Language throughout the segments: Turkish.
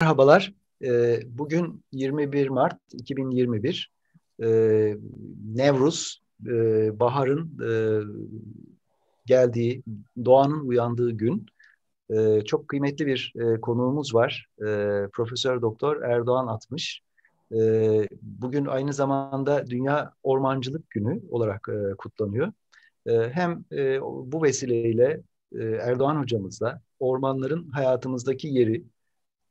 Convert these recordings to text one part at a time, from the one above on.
Merhabalar. Ee, bugün 21 Mart 2021. Ee, Nevruz, e, baharın e, geldiği, doğanın uyandığı gün. Ee, çok kıymetli bir e, konuğumuz var. Profesör Doktor Erdoğan Atmış. Bugün aynı zamanda Dünya Ormancılık Günü olarak kutlanıyor. Hem bu vesileyle Erdoğan hocamızla ormanların hayatımızdaki yeri,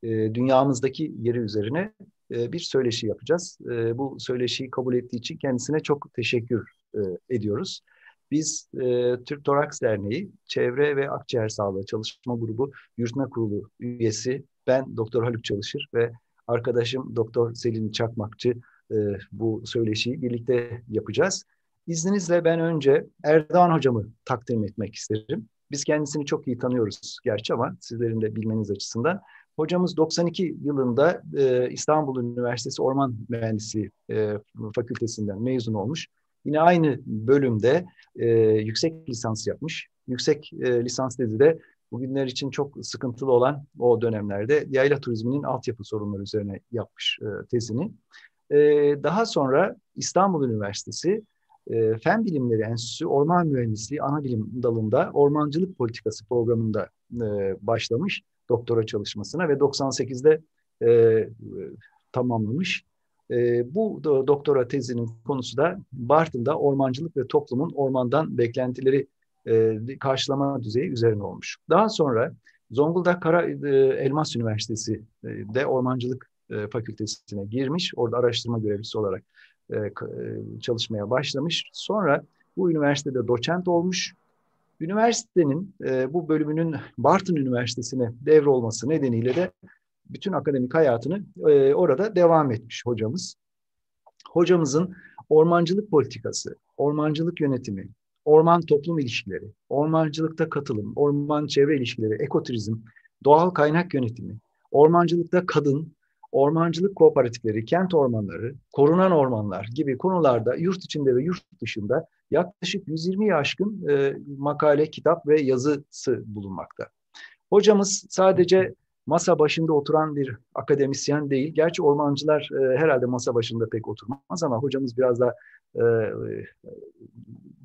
e, dünyamızdaki yeri üzerine e, bir söyleşi yapacağız. E, bu söyleşiyi kabul ettiği için kendisine çok teşekkür e, ediyoruz. Biz e, Türk Toraks Derneği, Çevre ve Akciğer Sağlığı Çalışma Grubu Yürütme Kurulu üyesi ben Doktor Haluk Çalışır ve arkadaşım Doktor Selin Çakmakçı e, bu söyleşiyi birlikte yapacağız. İzninizle ben önce Erdoğan hocamı takdim etmek isterim. Biz kendisini çok iyi tanıyoruz gerçi ama sizlerin de bilmeniz açısından. Hocamız 92 yılında e, İstanbul Üniversitesi Orman Mühendisi e, Fakültesinden mezun olmuş. Yine aynı bölümde e, yüksek lisans yapmış. Yüksek e, lisans dedi de bugünler için çok sıkıntılı olan o dönemlerde yayla turizminin altyapı sorunları üzerine yapmış e, tezini. E, daha sonra İstanbul Üniversitesi e, Fen Bilimleri Enstitüsü Orman Mühendisliği Ana Bilim Dalında Ormancılık Politikası programında e, başlamış doktora çalışmasına ve 98'de e, tamamlamış. E, bu doktora tezinin konusu da Bartın'da ormancılık ve toplumun ormandan beklentileri e, karşılama düzeyi üzerine olmuş. Daha sonra Zonguldak Kara e, Elmas Üniversitesi'de e, ormancılık e, fakültesine girmiş. Orada araştırma görevlisi olarak çalışmaya başlamış. Sonra bu üniversitede doçent olmuş Üniversitenin e, bu bölümünün Bartın Üniversitesi'ne devrolması nedeniyle de bütün akademik hayatını e, orada devam etmiş hocamız. Hocamızın ormancılık politikası, ormancılık yönetimi, orman toplum ilişkileri, ormancılıkta katılım, orman çevre ilişkileri, ekoturizm, doğal kaynak yönetimi, ormancılıkta kadın, ormancılık kooperatifleri, kent ormanları, korunan ormanlar gibi konularda yurt içinde ve yurt dışında yaklaşık 120 aşkın e, makale, kitap ve yazısı bulunmakta. Hocamız sadece masa başında oturan bir akademisyen değil. Gerçi ormancılar e, herhalde masa başında pek oturmaz ama hocamız biraz da e, e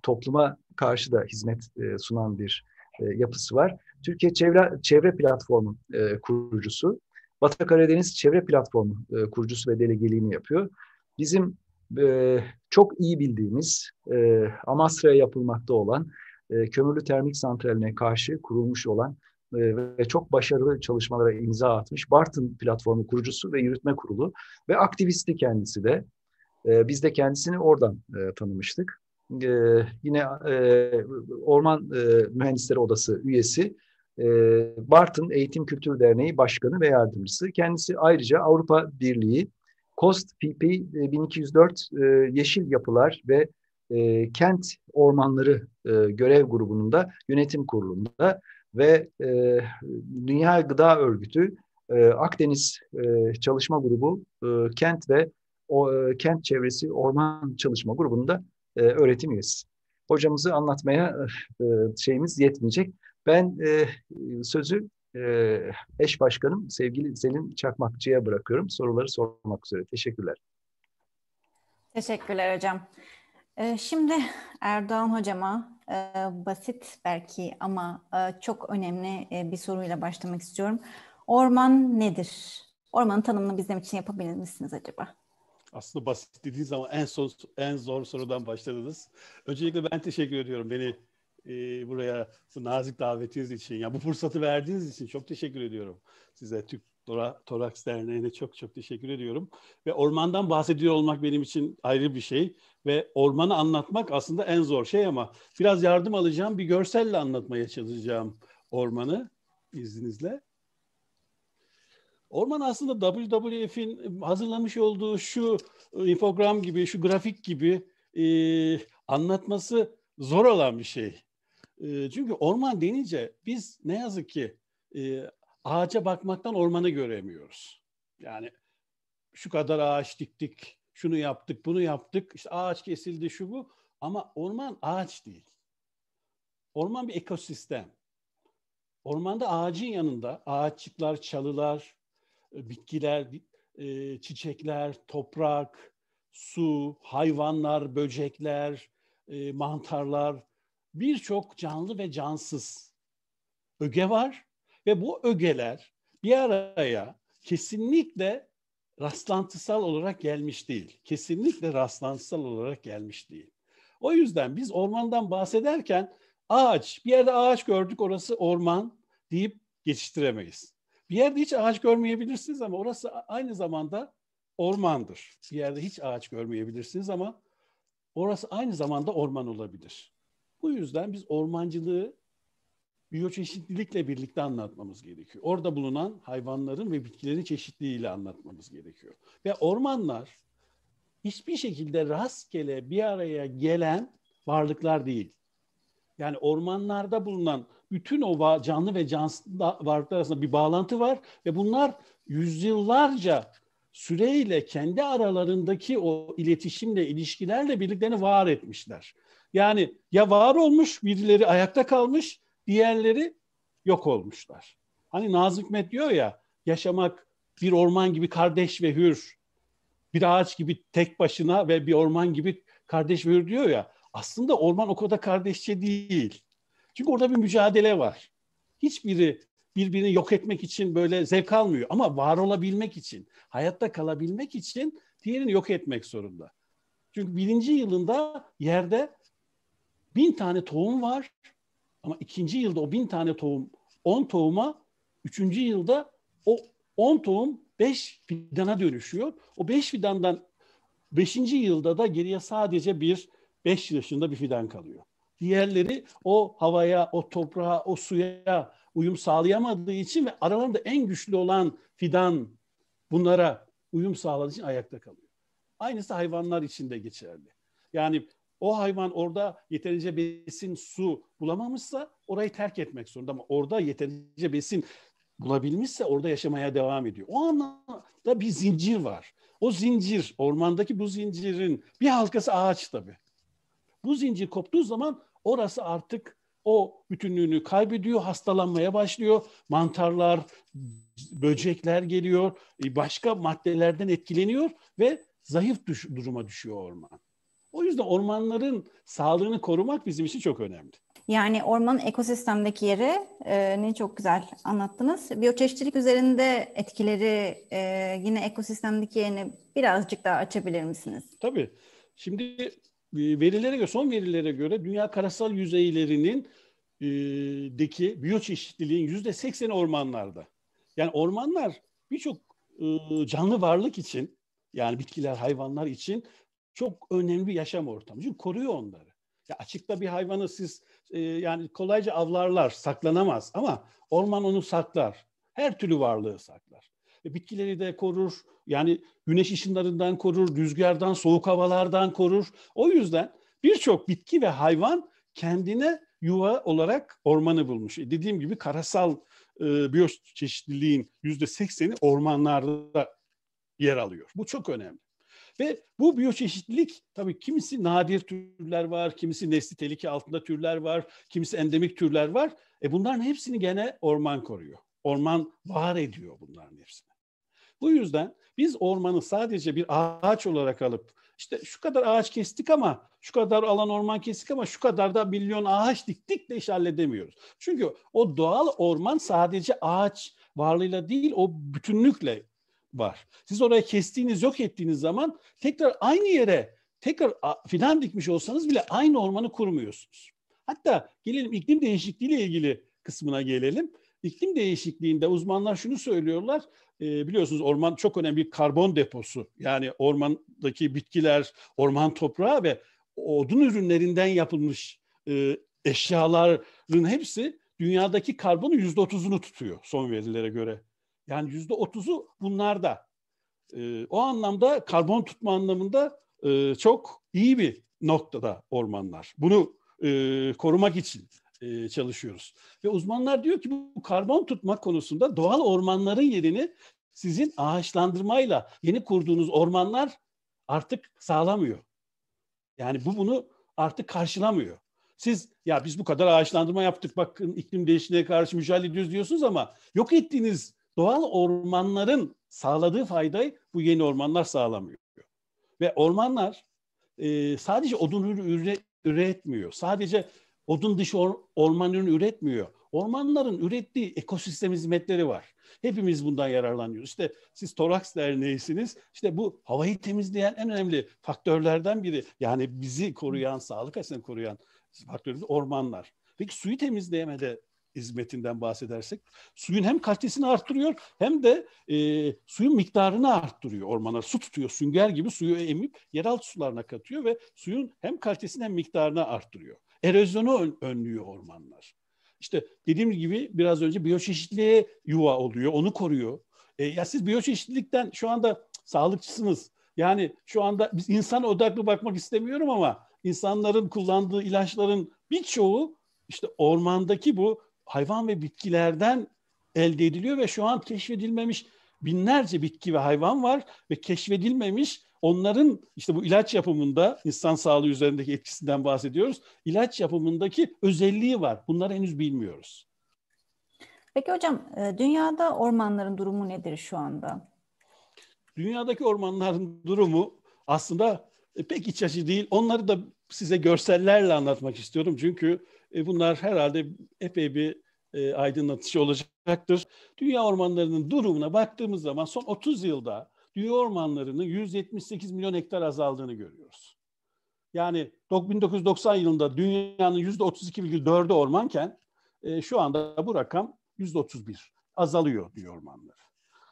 topluma karşı da hizmet e, sunan bir e, yapısı var. Türkiye Çevre, Çevre Platformu e, kurucusu. Batı Karadeniz Çevre Platformu e, kurucusu ve delegeliğini yapıyor. Bizim e, çok iyi bildiğimiz e, Amasra'ya yapılmakta olan e, kömürlü termik santraline karşı kurulmuş olan e, ve çok başarılı çalışmalara imza atmış Bartın platformu kurucusu ve yürütme kurulu ve aktivisti kendisi de. E, biz de kendisini oradan e, tanımıştık. E, yine e, Orman e, Mühendisleri Odası üyesi e, Bartın Eğitim Kültür Derneği Başkanı ve Yardımcısı. Kendisi ayrıca Avrupa Birliği Kost PP 1204 e, Yeşil Yapılar ve e, Kent Ormanları e, Görev Grubu'nun da yönetim kurulunda ve e, Dünya Gıda Örgütü e, Akdeniz e, Çalışma Grubu e, Kent ve o, e, Kent Çevresi Orman Çalışma Grubu'nda e, öğretim üyesi. Hocamızı anlatmaya e, şeyimiz yetmeyecek. Ben e, sözü eş başkanım sevgili senin Çakmakçı'ya bırakıyorum. Soruları sormak üzere. Teşekkürler. Teşekkürler hocam. şimdi Erdoğan hocama basit belki ama çok önemli bir soruyla başlamak istiyorum. Orman nedir? Ormanın tanımını bizim için yapabilir misiniz acaba? Aslında basit dediğiniz zaman en son en zor sorudan başladınız. Öncelikle ben teşekkür ediyorum beni e, buraya bu nazik davetiniz için, ya yani bu fırsatı verdiğiniz için çok teşekkür ediyorum size. Türk Tora, Toraks Derneği'ne çok çok teşekkür ediyorum. Ve ormandan bahsediyor olmak benim için ayrı bir şey. Ve ormanı anlatmak aslında en zor şey ama biraz yardım alacağım. Bir görselle anlatmaya çalışacağım ormanı izninizle. Orman aslında WWF'in hazırlamış olduğu şu infogram gibi, şu grafik gibi e, anlatması zor olan bir şey. Ee, çünkü orman denince biz ne yazık ki e, ağaca bakmaktan ormanı göremiyoruz. Yani şu kadar ağaç diktik, şunu yaptık, bunu yaptık, işte ağaç kesildi şu bu ama orman ağaç değil. Orman bir ekosistem. Ormanda ağacın yanında ağaçlıklar, çalılar, e, bitkiler, e, çiçekler, toprak, su, hayvanlar, böcekler, e, mantarlar, birçok canlı ve cansız öge var ve bu ögeler bir araya kesinlikle rastlantısal olarak gelmiş değil. Kesinlikle rastlantısal olarak gelmiş değil. O yüzden biz ormandan bahsederken ağaç, bir yerde ağaç gördük orası orman deyip geçiştiremeyiz. Bir yerde hiç ağaç görmeyebilirsiniz ama orası aynı zamanda ormandır. Bir yerde hiç ağaç görmeyebilirsiniz ama orası aynı zamanda orman olabilir. Bu yüzden biz ormancılığı biyoçeşitlilikle birlikte anlatmamız gerekiyor. Orada bulunan hayvanların ve bitkilerin çeşitliliğiyle anlatmamız gerekiyor. Ve ormanlar hiçbir şekilde rastgele bir araya gelen varlıklar değil. Yani ormanlarda bulunan bütün o canlı ve cansız varlıklar arasında bir bağlantı var ve bunlar yüzyıllarca süreyle kendi aralarındaki o iletişimle, ilişkilerle birliklerini var etmişler. Yani ya var olmuş birileri ayakta kalmış, diğerleri yok olmuşlar. Hani Nazım Hikmet diyor ya yaşamak bir orman gibi kardeş ve hür, bir ağaç gibi tek başına ve bir orman gibi kardeş ve hür diyor ya. Aslında orman o kadar kardeşçe değil. Çünkü orada bir mücadele var. Hiçbiri birbirini yok etmek için böyle zevk almıyor ama var olabilmek için, hayatta kalabilmek için diğerini yok etmek zorunda. Çünkü birinci yılında yerde bin tane tohum var ama ikinci yılda o bin tane tohum on tohuma, üçüncü yılda o on tohum beş fidana dönüşüyor. O beş fidandan beşinci yılda da geriye sadece bir beş yaşında bir fidan kalıyor. Diğerleri o havaya, o toprağa, o suya uyum sağlayamadığı için ve aralarında en güçlü olan fidan bunlara uyum sağladığı için ayakta kalıyor. Aynısı hayvanlar için de geçerli. Yani o hayvan orada yeterince besin, su bulamamışsa orayı terk etmek zorunda ama orada yeterince besin bulabilmişse orada yaşamaya devam ediyor. O anlamda bir zincir var. O zincir, ormandaki bu zincirin bir halkası ağaç tabii. Bu zincir koptuğu zaman orası artık o bütünlüğünü kaybediyor, hastalanmaya başlıyor. Mantarlar, böcekler geliyor, e, başka maddelerden etkileniyor ve zayıf düş- duruma düşüyor orman. O yüzden ormanların sağlığını korumak bizim için çok önemli. Yani ormanın ekosistemdeki yeri e, ne çok güzel anlattınız. Biyoçeşitlilik üzerinde etkileri e, yine ekosistemdeki yerini birazcık daha açabilir misiniz? Tabii. Şimdi e, verilere göre, son verilere göre dünya karasal yüzeylerinin e, deki biyoçeşitliliğin yüzde sekseni ormanlarda. Yani ormanlar birçok e, canlı varlık için yani bitkiler, hayvanlar için çok önemli bir yaşam ortamı. Çünkü koruyor onları. Ya açıkta bir hayvanı siz e, yani kolayca avlarlar, saklanamaz ama orman onu saklar. Her türlü varlığı saklar. E, bitkileri de korur. Yani güneş ışınlarından korur, rüzgardan, soğuk havalardan korur. O yüzden birçok bitki ve hayvan kendine yuva olarak ormanı bulmuş. E, dediğim gibi karasal e, biyoçeşitliliğin yüzde sekseni ormanlarda yer alıyor. Bu çok önemli. Ve bu biyoçeşitlilik tabii kimisi nadir türler var, kimisi nesli tehlike altında türler var, kimisi endemik türler var. E bunların hepsini gene orman koruyor. Orman var ediyor bunların hepsini. Bu yüzden biz ormanı sadece bir ağaç olarak alıp işte şu kadar ağaç kestik ama şu kadar alan orman kestik ama şu kadar da milyon ağaç diktik de iş halledemiyoruz. Çünkü o doğal orman sadece ağaç varlığıyla değil o bütünlükle var. Siz oraya kestiğiniz, yok ettiğiniz zaman tekrar aynı yere tekrar filan dikmiş olsanız bile aynı ormanı kurmuyorsunuz. Hatta gelelim iklim değişikliği ile ilgili kısmına gelelim. İklim değişikliğinde uzmanlar şunu söylüyorlar. E, biliyorsunuz orman çok önemli bir karbon deposu. Yani ormandaki bitkiler, orman toprağı ve odun ürünlerinden yapılmış e, eşyaların hepsi dünyadaki karbonun yüzde otuzunu tutuyor son verilere göre. Yani yüzde otuzu bunlarda. E, ee, o anlamda karbon tutma anlamında e, çok iyi bir noktada ormanlar. Bunu e, korumak için e, çalışıyoruz. Ve uzmanlar diyor ki bu karbon tutma konusunda doğal ormanların yerini sizin ağaçlandırmayla yeni kurduğunuz ormanlar artık sağlamıyor. Yani bu bunu artık karşılamıyor. Siz ya biz bu kadar ağaçlandırma yaptık bakın iklim değişikliğine karşı mücadele ediyoruz diyorsunuz ama yok ettiğiniz doğal ormanların sağladığı faydayı bu yeni ormanlar sağlamıyor. Ve ormanlar e, sadece odun ürünü üretmiyor. Sadece odun dışı or, orman ürünü üretmiyor. Ormanların ürettiği ekosistem hizmetleri var. Hepimiz bundan yararlanıyoruz. İşte siz Toraks Derneği'siniz. İşte bu havayı temizleyen en önemli faktörlerden biri. Yani bizi koruyan, sağlık açısından koruyan faktörümüz ormanlar. Peki suyu temizleyemede hizmetinden bahsedersek suyun hem kalitesini arttırıyor hem de e, suyun miktarını arttırıyor ormana. Su tutuyor sünger gibi suyu emip yeraltı sularına katıyor ve suyun hem kalitesini hem miktarını arttırıyor. Erozyonu ön, önlüyor ormanlar. İşte dediğim gibi biraz önce biyoçeşitliğe yuva oluyor, onu koruyor. E, ya siz biyoçeşitlilikten şu anda sağlıkçısınız. Yani şu anda biz insan odaklı bakmak istemiyorum ama insanların kullandığı ilaçların birçoğu işte ormandaki bu hayvan ve bitkilerden elde ediliyor ve şu an keşfedilmemiş binlerce bitki ve hayvan var ve keşfedilmemiş onların işte bu ilaç yapımında insan sağlığı üzerindeki etkisinden bahsediyoruz. İlaç yapımındaki özelliği var. Bunları henüz bilmiyoruz. Peki hocam e, dünyada ormanların durumu nedir şu anda? Dünyadaki ormanların durumu aslında e, pek iç açıcı değil. Onları da size görsellerle anlatmak istiyorum. Çünkü e, bunlar herhalde epey bir e, aydınlatıcı olacaktır. Dünya ormanlarının durumuna baktığımız zaman son 30 yılda dünya ormanlarının 178 milyon hektar azaldığını görüyoruz. Yani 1990 yılında dünyanın %32,4'ü ormanken e, şu anda bu rakam %31 azalıyor dünya ormanları.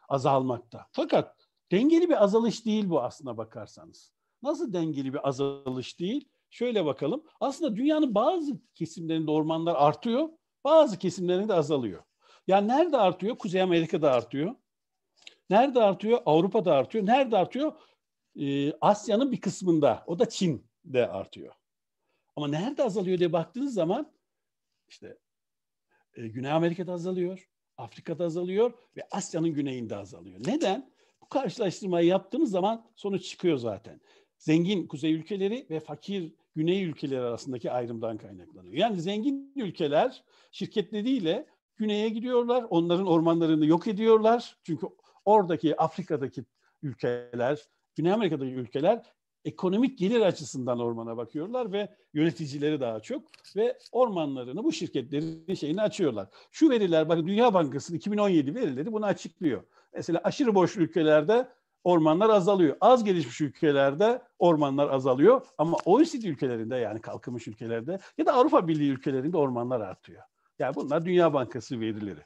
Azalmakta. Fakat dengeli bir azalış değil bu aslına bakarsanız. Nasıl dengeli bir azalış değil? şöyle bakalım. Aslında dünyanın bazı kesimlerinde ormanlar artıyor, bazı kesimlerinde azalıyor. Yani nerede artıyor? Kuzey Amerika'da artıyor. Nerede artıyor? Avrupa'da artıyor. Nerede artıyor? Ee, Asya'nın bir kısmında. O da Çin'de artıyor. Ama nerede azalıyor diye baktığınız zaman işte e, Güney Amerika'da azalıyor, Afrika'da azalıyor ve Asya'nın güneyinde azalıyor. Neden? Bu karşılaştırmayı yaptığınız zaman sonuç çıkıyor zaten zengin kuzey ülkeleri ve fakir güney ülkeleri arasındaki ayrımdan kaynaklanıyor. Yani zengin ülkeler şirketleriyle güneye gidiyorlar. Onların ormanlarını yok ediyorlar. Çünkü oradaki Afrika'daki ülkeler, Güney Amerika'daki ülkeler ekonomik gelir açısından ormana bakıyorlar ve yöneticileri daha çok ve ormanlarını bu şirketlerin şeyini açıyorlar. Şu veriler bakın Dünya Bankası'nın 2017 verileri bunu açıklıyor. Mesela aşırı boş ülkelerde ormanlar azalıyor. Az gelişmiş ülkelerde ormanlar azalıyor ama OECD ülkelerinde yani kalkınmış ülkelerde ya da Avrupa Birliği ülkelerinde ormanlar artıyor. Yani bunlar Dünya Bankası verileri.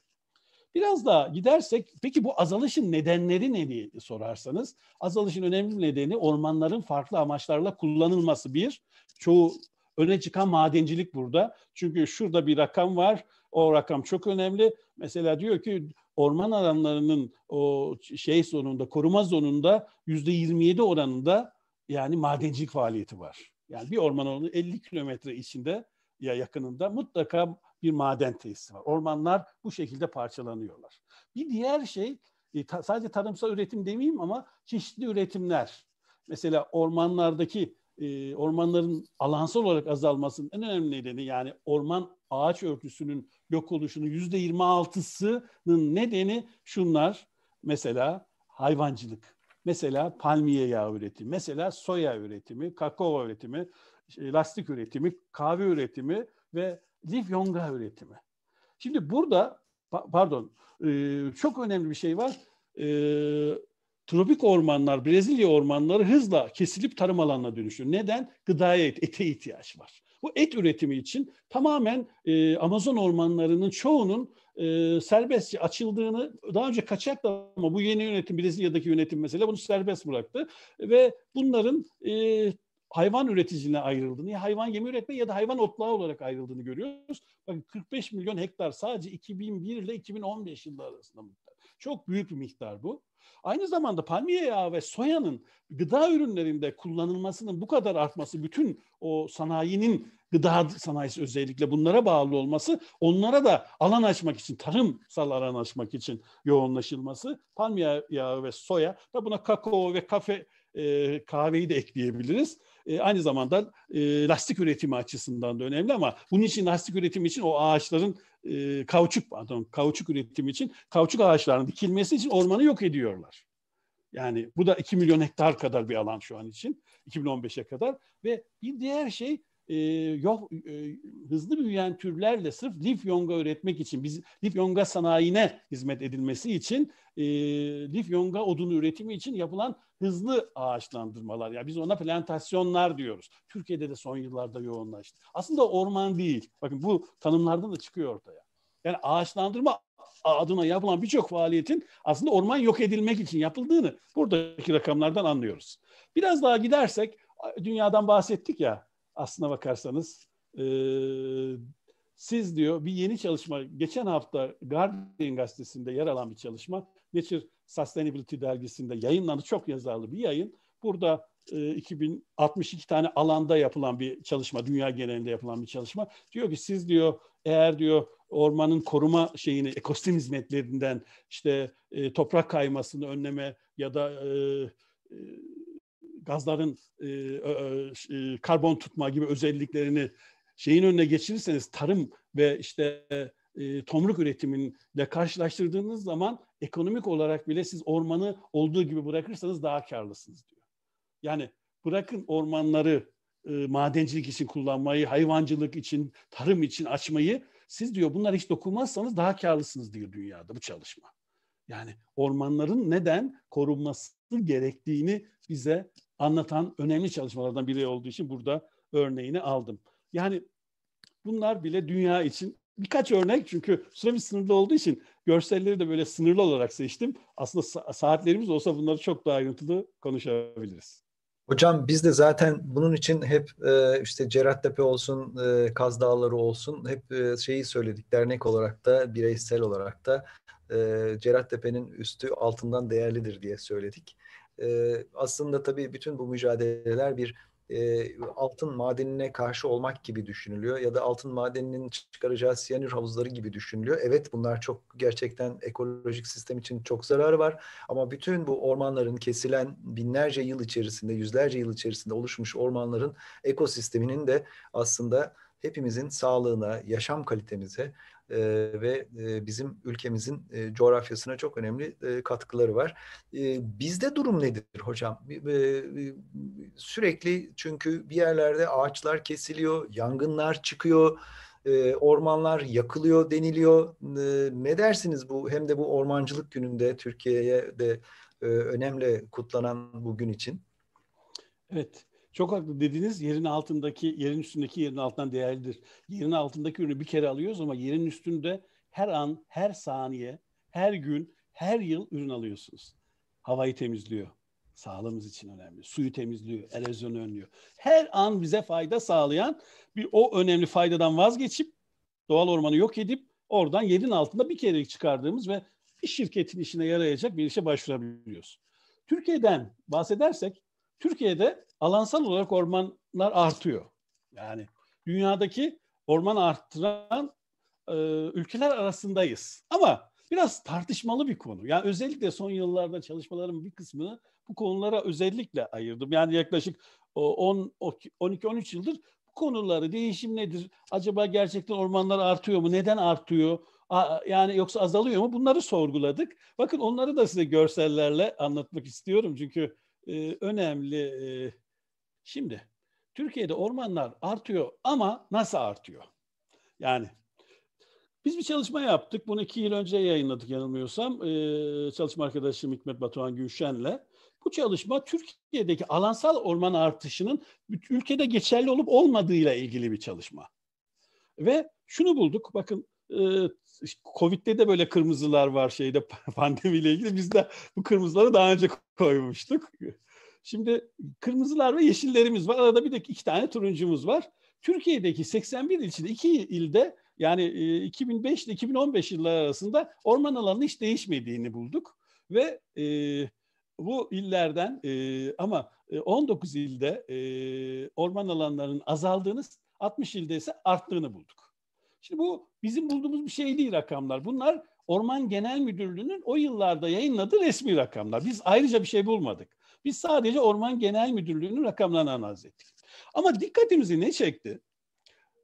Biraz daha gidersek peki bu azalışın nedenleri ne diye sorarsanız azalışın önemli nedeni ormanların farklı amaçlarla kullanılması bir. Çoğu öne çıkan madencilik burada. Çünkü şurada bir rakam var. O rakam çok önemli. Mesela diyor ki orman alanlarının o şey zonunda, koruma zonunda yüzde 27 oranında yani madencilik faaliyeti var. Yani bir orman alanı 50 kilometre içinde ya yakınında mutlaka bir maden tesisi var. Ormanlar bu şekilde parçalanıyorlar. Bir diğer şey e, sadece tarımsal üretim demeyeyim ama çeşitli üretimler. Mesela ormanlardaki e, ormanların alansal olarak azalmasının en önemli nedeni yani orman ağaç örtüsünün yok oluşunun yüzde 26'sının nedeni şunlar. Mesela hayvancılık, mesela palmiye yağı üretimi, mesela soya üretimi, kakao üretimi, e, lastik üretimi, kahve üretimi ve lif yonga üretimi. Şimdi burada pardon e, çok önemli bir şey var. E, tropik ormanlar, Brezilya ormanları hızla kesilip tarım alanına dönüşüyor. Neden? Gıdaya, ete ihtiyaç var. Bu et üretimi için tamamen e, Amazon ormanlarının çoğunun e, serbestçe açıldığını daha önce kaçakla ama bu yeni yönetim Brezilya'daki yönetim mesela bunu serbest bıraktı ve bunların e, hayvan üreticiliğine ayrıldığını, ya hayvan yemi üretme ya da hayvan otlağı olarak ayrıldığını görüyoruz. Bakın 45 milyon hektar sadece 2001 ile 2015 yılları arasında çok büyük bir miktar bu. Aynı zamanda palmiye yağı ve soyanın gıda ürünlerinde kullanılmasının bu kadar artması, bütün o sanayinin gıda sanayisi özellikle bunlara bağlı olması, onlara da alan açmak için, tarımsal alan açmak için yoğunlaşılması, palmiye yağı ve soya da buna kakao ve kafe e, kahveyi de ekleyebiliriz. E, aynı zamanda e, lastik üretimi açısından da önemli ama bunun için lastik üretimi için o ağaçların e, kauçuk pardon kauçuk üretimi için kauçuk ağaçlarının dikilmesi için ormanı yok ediyorlar. Yani bu da 2 milyon hektar kadar bir alan şu an için 2015'e kadar ve bir diğer şey e, yok e, hızlı büyüyen türlerle sırf lif yonga üretmek için, biz lif yonga sanayine hizmet edilmesi için, e, yonga odunu üretimi için yapılan hızlı ağaçlandırmalar. Ya yani biz ona plantasyonlar diyoruz. Türkiye'de de son yıllarda yoğunlaştı. Aslında orman değil. Bakın bu tanımlardan da çıkıyor ortaya. Yani ağaçlandırma adına yapılan birçok faaliyetin aslında orman yok edilmek için yapıldığını buradaki rakamlardan anlıyoruz. Biraz daha gidersek dünyadan bahsettik ya aslına bakarsanız. E, siz diyor bir yeni çalışma, geçen hafta Guardian gazetesinde yer alan bir çalışma, Nature Sustainability dergisinde yayınlandı, çok yazarlı bir yayın. Burada e, 2062 tane alanda yapılan bir çalışma, dünya genelinde yapılan bir çalışma. Diyor ki siz diyor eğer diyor ormanın koruma şeyini, ekosistem hizmetlerinden işte e, toprak kaymasını önleme ya da e, e gazların e, e, karbon tutma gibi özelliklerini şeyin önüne geçirirseniz tarım ve işte e, tomruk üretiminde karşılaştırdığınız zaman ekonomik olarak bile siz ormanı olduğu gibi bırakırsanız daha karlısınız diyor. Yani bırakın ormanları e, madencilik için kullanmayı, hayvancılık için, tarım için açmayı siz diyor bunlar hiç dokunmazsanız daha karlısınız diyor dünyada bu çalışma. Yani ormanların neden korunması gerektiğini bize anlatan önemli çalışmalardan biri olduğu için burada örneğini aldım. Yani bunlar bile dünya için birkaç örnek çünkü süremiz sınırlı olduğu için görselleri de böyle sınırlı olarak seçtim. Aslında saatlerimiz olsa bunları çok daha ayrıntılı konuşabiliriz. Hocam biz de zaten bunun için hep e, işte Tepe olsun, e, Kaz Dağları olsun hep e, şeyi söyledik dernek olarak da bireysel olarak da e, Tepe'nin üstü altından değerlidir diye söyledik e, aslında tabii bütün bu mücadeleler bir e, altın madenine karşı olmak gibi düşünülüyor ya da altın madeninin çıkaracağı siyanür havuzları gibi düşünülüyor. Evet bunlar çok gerçekten ekolojik sistem için çok zararı var ama bütün bu ormanların kesilen binlerce yıl içerisinde, yüzlerce yıl içerisinde oluşmuş ormanların ekosisteminin de aslında hepimizin sağlığına, yaşam kalitemize e, ve e, bizim ülkemizin e, coğrafyasına çok önemli e, katkıları var. E, bizde durum nedir hocam? E, sürekli çünkü bir yerlerde ağaçlar kesiliyor, yangınlar çıkıyor e, ormanlar yakılıyor deniliyor. Ne dersiniz bu hem de bu ormancılık gününde Türkiye'ye de e, önemli kutlanan bugün için? Evet. Çok haklı dediniz. yerin altındaki, yerin üstündeki yerin altından değerlidir. Yerin altındaki ürünü bir kere alıyoruz ama yerin üstünde her an, her saniye, her gün, her yıl ürün alıyorsunuz. Havayı temizliyor. Sağlığımız için önemli. Suyu temizliyor, erozyonu önlüyor. Her an bize fayda sağlayan bir o önemli faydadan vazgeçip doğal ormanı yok edip oradan yerin altında bir kere çıkardığımız ve bir şirketin işine yarayacak bir işe başvurabiliyoruz. Türkiye'den bahsedersek Türkiye'de alansal olarak ormanlar artıyor. Yani dünyadaki orman arttıran e, ülkeler arasındayız. Ama biraz tartışmalı bir konu. Yani özellikle son yıllarda çalışmalarımın bir kısmını bu konulara özellikle ayırdım. Yani yaklaşık 12-13 e, yıldır bu konuları değişim nedir? Acaba gerçekten ormanlar artıyor mu? Neden artıyor? Yani yoksa azalıyor mu? Bunları sorguladık. Bakın onları da size görsellerle anlatmak istiyorum. Çünkü e, önemli. E, şimdi Türkiye'de ormanlar artıyor ama nasıl artıyor? Yani biz bir çalışma yaptık. Bunu iki yıl önce yayınladık yanılmıyorsam. E, çalışma arkadaşım Hikmet Batuhan Gülşen'le. Bu çalışma Türkiye'deki alansal orman artışının ülkede geçerli olup olmadığıyla ilgili bir çalışma. Ve şunu bulduk. Bakın ee, Covid'de de böyle kırmızılar var şeyde pandemiyle ilgili. Biz de bu kırmızıları daha önce koymuştuk. Şimdi kırmızılar ve yeşillerimiz var. Arada bir de iki tane turuncumuz var. Türkiye'deki 81 ilçede iki ilde yani 2005 e, ile 2015 yılları arasında orman alanı hiç değişmediğini bulduk. Ve e, bu illerden e, ama 19 e, ilde e, orman alanlarının azaldığını 60 ilde ise arttığını bulduk. Şimdi bu bizim bulduğumuz bir şey değil rakamlar. Bunlar Orman Genel Müdürlüğü'nün o yıllarda yayınladığı resmi rakamlar. Biz ayrıca bir şey bulmadık. Biz sadece Orman Genel Müdürlüğü'nün rakamlarını analiz ettik. Ama dikkatimizi ne çekti?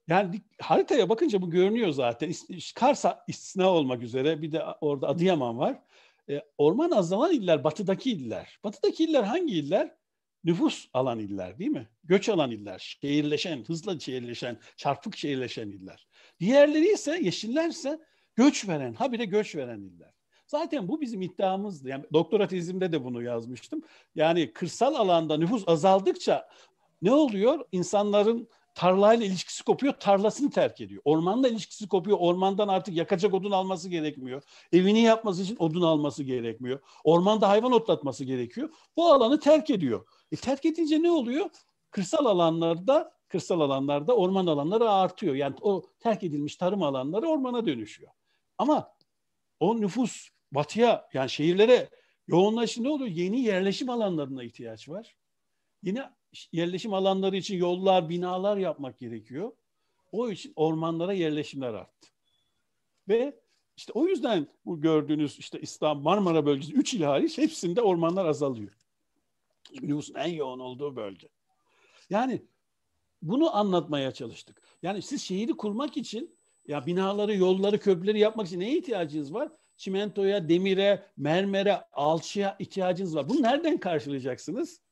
Yani haritaya bakınca bu görünüyor zaten. Karsa istisna olmak üzere bir de orada Adıyaman var. E, orman azalan iller batıdaki iller. Batıdaki iller hangi iller? Nüfus alan iller değil mi? Göç alan iller, şehirleşen, hızla şehirleşen, çarpık şehirleşen iller. Diğerleri ise yeşillerse göç veren, habire göç veren iller. Zaten bu bizim iddiamızdı. Yani doktora tezimde de bunu yazmıştım. Yani kırsal alanda nüfus azaldıkça ne oluyor? İnsanların tarlayla ilişkisi kopuyor, tarlasını terk ediyor. Ormanla ilişkisi kopuyor, ormandan artık yakacak odun alması gerekmiyor. Evini yapması için odun alması gerekmiyor. Ormanda hayvan otlatması gerekiyor. Bu alanı terk ediyor. E terk edince ne oluyor? Kırsal alanlarda kırsal alanlarda orman alanları artıyor. Yani o terk edilmiş tarım alanları ormana dönüşüyor. Ama o nüfus batıya yani şehirlere yoğunlaşınca ne oluyor? Yeni yerleşim alanlarına ihtiyaç var. Yine yerleşim alanları için yollar, binalar yapmak gerekiyor. O için ormanlara yerleşimler arttı. Ve işte o yüzden bu gördüğünüz işte İstanbul Marmara bölgesi 3 il hariç hepsinde ormanlar azalıyor. Nüfusun en yoğun olduğu bölge. Yani bunu anlatmaya çalıştık. Yani siz şehri kurmak için ya binaları, yolları, köprüleri yapmak için neye ihtiyacınız var? Çimentoya, demire, mermere, alçıya ihtiyacınız var. Bunu nereden karşılayacaksınız?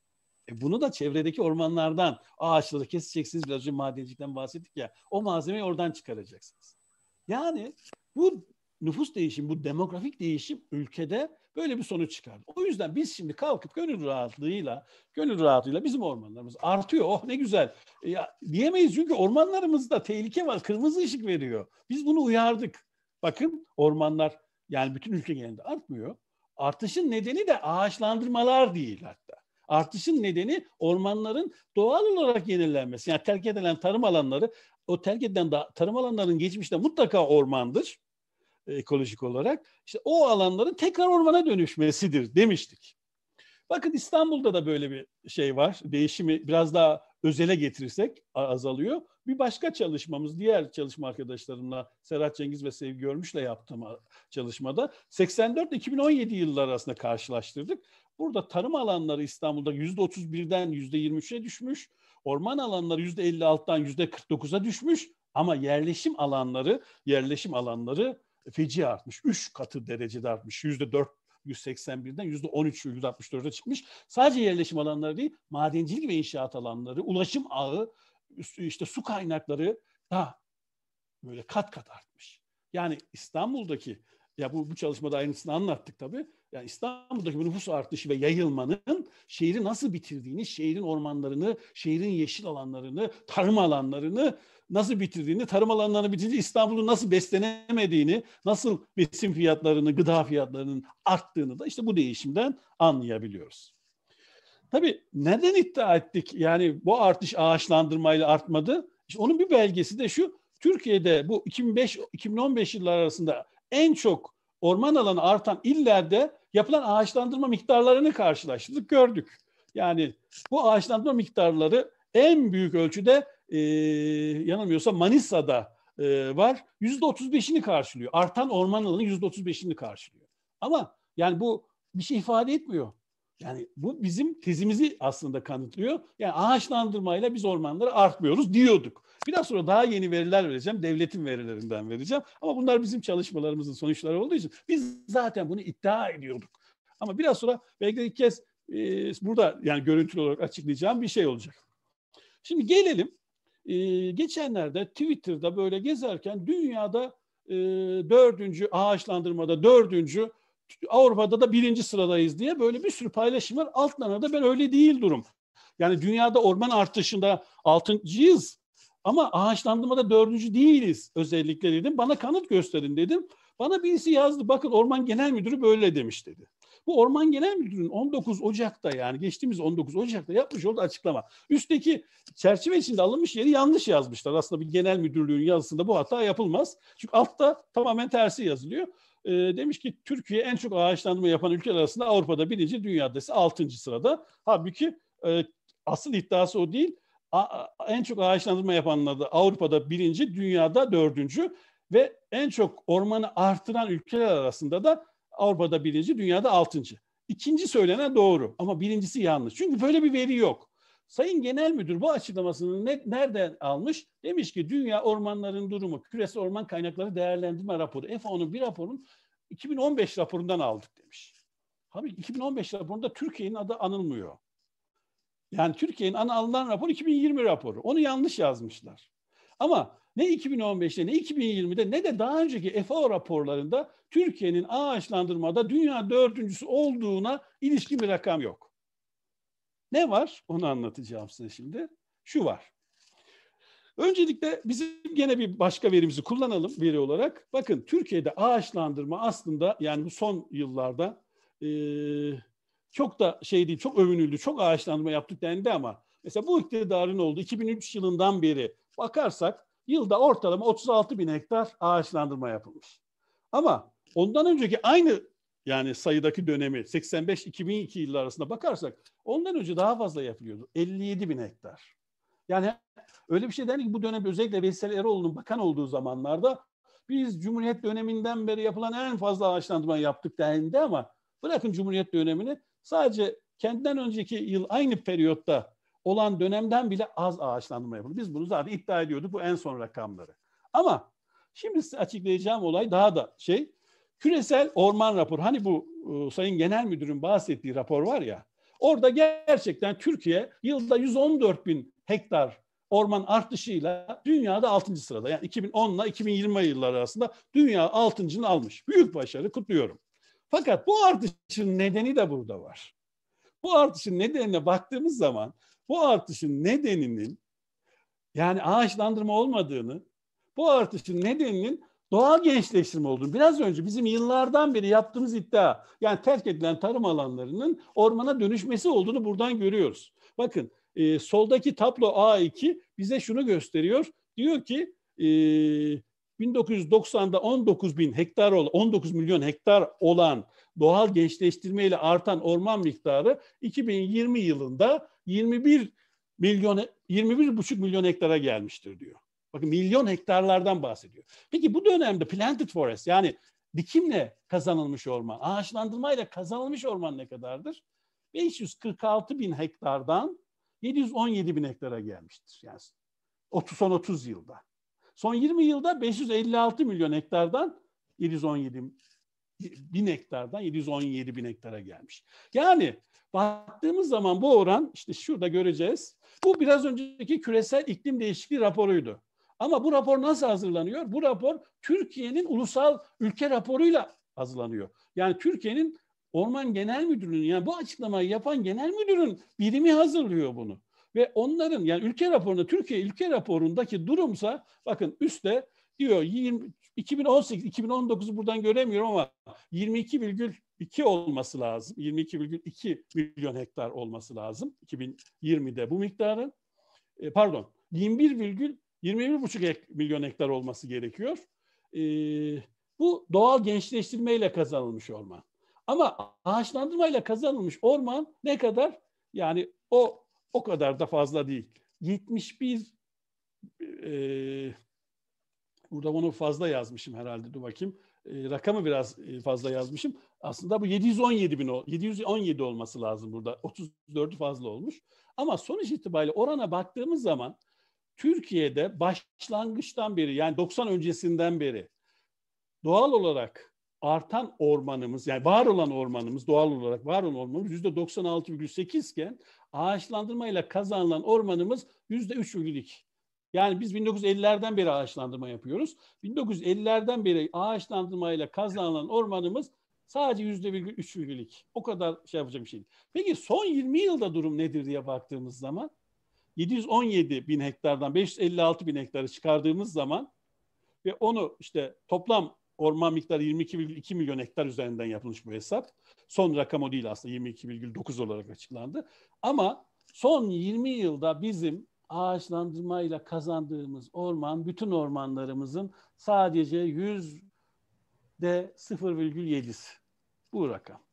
E bunu da çevredeki ormanlardan, ağaçları keseceksiniz. Biraz önce madencilikten bahsettik ya. O malzemeyi oradan çıkaracaksınız. Yani bu nüfus değişim, bu demografik değişim ülkede Böyle bir sonuç çıkardı. O yüzden biz şimdi kalkıp gönül rahatlığıyla, gönül rahatlığıyla bizim ormanlarımız artıyor. Oh ne güzel. E, ya, diyemeyiz çünkü ormanlarımızda tehlike var. Kırmızı ışık veriyor. Biz bunu uyardık. Bakın ormanlar yani bütün ülke genelinde artmıyor. Artışın nedeni de ağaçlandırmalar değil hatta. Artışın nedeni ormanların doğal olarak yenilenmesi. Yani terk edilen tarım alanları, o terk edilen da, tarım alanların geçmişte mutlaka ormandır. E, ekolojik olarak. İşte o alanların tekrar ormana dönüşmesidir demiştik. Bakın İstanbul'da da böyle bir şey var. Değişimi biraz daha özele getirirsek azalıyor. Bir başka çalışmamız diğer çalışma arkadaşlarımla Serhat Cengiz ve Sevgi Görmüş'le yaptığım çalışmada 84-2017 yılları arasında karşılaştırdık. Burada tarım alanları İstanbul'da %31'den %23'e düşmüş. Orman alanları %56'dan %49'a düşmüş ama yerleşim alanları yerleşim alanları feci artmış. 3 katı derecede artmış. Yüzde 4 181'den yüzde 13 64'e çıkmış. Sadece yerleşim alanları değil, madencilik ve inşaat alanları, ulaşım ağı, işte su kaynakları da böyle kat kat artmış. Yani İstanbul'daki ya bu, bu çalışmada aynısını anlattık tabii. Yani İstanbul'daki bu nüfus artışı ve yayılmanın şehri nasıl bitirdiğini, şehrin ormanlarını, şehrin yeşil alanlarını, tarım alanlarını nasıl bitirdiğini, tarım alanlarını bitince İstanbul'un nasıl beslenemediğini, nasıl besin fiyatlarını, gıda fiyatlarının arttığını da işte bu değişimden anlayabiliyoruz. Tabii neden iddia ettik? Yani bu artış ağaçlandırmayla artmadı. İşte onun bir belgesi de şu. Türkiye'de bu 2005-2015 yıllar arasında en çok orman alanı artan illerde yapılan ağaçlandırma miktarlarını karşılaştırdık, gördük. Yani bu ağaçlandırma miktarları en büyük ölçüde e, ee, yanılmıyorsa Manisa'da e, var. %35'ini karşılıyor. Artan orman alanı yüzde %35'ini karşılıyor. Ama yani bu bir şey ifade etmiyor. Yani bu bizim tezimizi aslında kanıtlıyor. Yani ağaçlandırmayla biz ormanları artmıyoruz diyorduk. Biraz sonra daha yeni veriler vereceğim. Devletin verilerinden vereceğim. Ama bunlar bizim çalışmalarımızın sonuçları olduğu için biz zaten bunu iddia ediyorduk. Ama biraz sonra belki de ilk kez e, burada yani görüntülü olarak açıklayacağım bir şey olacak. Şimdi gelelim e, geçenlerde Twitter'da böyle gezerken dünyada e, dördüncü ağaçlandırmada dördüncü Avrupa'da da birinci sıradayız diye böyle bir sürü paylaşım var. Altlarına da ben öyle değil durum. Yani dünyada orman artışında altıncıyız ama ağaçlandırmada dördüncü değiliz özellikle dedim. Bana kanıt gösterin dedim. Bana birisi yazdı bakın orman genel müdürü böyle demiş dedi. Bu Orman Genel Müdürü'nün 19 Ocak'ta yani geçtiğimiz 19 Ocak'ta yapmış olduğu açıklama. Üstteki çerçeve içinde alınmış yeri yanlış yazmışlar. Aslında bir genel müdürlüğün yazısında bu hata yapılmaz. Çünkü altta tamamen tersi yazılıyor. E, demiş ki Türkiye en çok ağaçlandırma yapan ülkeler arasında Avrupa'da birinci, dünyada ise altıncı sırada. Halbuki e, asıl iddiası o değil. A, en çok ağaçlandırma yapanlar da Avrupa'da birinci, dünyada dördüncü ve en çok ormanı artıran ülkeler arasında da Avrupa'da birinci, dünyada altıncı. İkinci söylenen doğru ama birincisi yanlış. Çünkü böyle bir veri yok. Sayın Genel Müdür bu açıklamasını ne, nereden almış? Demiş ki Dünya Ormanların Durumu, Küresel Orman Kaynakları Değerlendirme Raporu. FAO'nun bir raporun 2015 raporundan aldık demiş. Abi 2015 raporunda Türkiye'nin adı anılmıyor. Yani Türkiye'nin ana alınan rapor 2020 raporu. Onu yanlış yazmışlar. Ama ne 2015'te ne 2020'de ne de daha önceki FAO raporlarında Türkiye'nin ağaçlandırmada dünya dördüncüsü olduğuna ilişkin bir rakam yok. Ne var? Onu anlatacağım size şimdi. Şu var. Öncelikle bizim gene bir başka verimizi kullanalım veri olarak. Bakın Türkiye'de ağaçlandırma aslında yani bu son yıllarda e, çok da şey değil, çok övünüldü, çok ağaçlandırma yaptık dendi ama mesela bu iktidarın oldu. 2003 yılından beri bakarsak yılda ortalama 36 bin hektar ağaçlandırma yapılmış. Ama ondan önceki aynı yani sayıdaki dönemi 85-2002 yılları arasında bakarsak ondan önce daha fazla yapılıyordu. 57 bin hektar. Yani öyle bir şey der ki bu dönem özellikle Veysel Eroğlu'nun bakan olduğu zamanlarda biz Cumhuriyet döneminden beri yapılan en fazla ağaçlandırma yaptık denildi ama bırakın Cumhuriyet dönemini sadece kendinden önceki yıl aynı periyotta olan dönemden bile az ağaçlandırma yapıldı. Biz bunu zaten iddia ediyorduk bu en son rakamları. Ama şimdi size açıklayacağım olay daha da şey. Küresel orman raporu hani bu e, Sayın Genel Müdür'ün bahsettiği rapor var ya. Orada gerçekten Türkiye yılda 114 bin hektar orman artışıyla dünyada 6. sırada. Yani 2010 ile 2020 yılları arasında dünya 6.'ını almış. Büyük başarı kutluyorum. Fakat bu artışın nedeni de burada var. Bu artışın nedenine baktığımız zaman bu artışın nedeninin yani ağaçlandırma olmadığını, bu artışın nedeninin doğal gençleştirme olduğunu, biraz önce bizim yıllardan beri yaptığımız iddia, yani terk edilen tarım alanlarının ormana dönüşmesi olduğunu buradan görüyoruz. Bakın e, soldaki tablo A2 bize şunu gösteriyor. Diyor ki e, 1990'da 19 bin hektar olan, 19 milyon hektar olan doğal gençleştirme ile artan orman miktarı 2020 yılında 21 milyon 21 buçuk milyon hektara gelmiştir diyor. Bakın milyon hektarlardan bahsediyor. Peki bu dönemde planted forest yani dikimle kazanılmış orman, ağaçlandırmayla kazanılmış orman ne kadardır? 546 bin hektardan 717 bin hektara gelmiştir. Yani 30 son 30 yılda. Son 20 yılda 556 milyon hektardan 717 bin hektardan 717 bin hektara gelmiş. Yani baktığımız zaman bu oran işte şurada göreceğiz. Bu biraz önceki küresel iklim değişikliği raporuydu. Ama bu rapor nasıl hazırlanıyor? Bu rapor Türkiye'nin ulusal ülke raporuyla hazırlanıyor. Yani Türkiye'nin Orman Genel Müdürlüğü'nün yani bu açıklamayı yapan genel müdürün birimi hazırlıyor bunu. Ve onların yani ülke raporunda Türkiye ülke raporundaki durumsa bakın üstte diyor 2018 2019'u buradan göremiyorum ama 22,2 olması lazım. 22,2 milyon hektar olması lazım 2020'de bu miktarın. E, pardon 21, 21,5 milyon hektar olması gerekiyor. E, bu doğal gençleştirmeyle kazanılmış orman. Ama ağaçlandırmayla kazanılmış orman ne kadar? Yani o o kadar da fazla değil. 71 e, burada onu fazla yazmışım herhalde dur bakayım. E, rakamı biraz e, fazla yazmışım. Aslında bu 717 bin, 717 olması lazım burada. 34'ü fazla olmuş. Ama sonuç itibariyle orana baktığımız zaman Türkiye'de başlangıçtan beri yani 90 öncesinden beri doğal olarak artan ormanımız yani var olan ormanımız doğal olarak var olan ormanımız yüzde 96,8 iken ağaçlandırmayla kazanılan ormanımız yüzde 3,2. Yani biz 1950'lerden beri ağaçlandırma yapıyoruz. 1950'lerden beri ağaçlandırmayla kazanılan ormanımız sadece yüzde 3,2. O kadar şey yapacağım bir şey Peki son 20 yılda durum nedir diye baktığımız zaman 717 bin hektardan 556 bin hektarı çıkardığımız zaman ve onu işte toplam orman miktarı 22,2 milyon hektar üzerinden yapılmış bu hesap. Son rakam o değil aslında 22,9 olarak açıklandı. Ama son 20 yılda bizim ağaçlandırmayla kazandığımız orman bütün ormanlarımızın sadece yüzde 0,7'si. Bu rakam.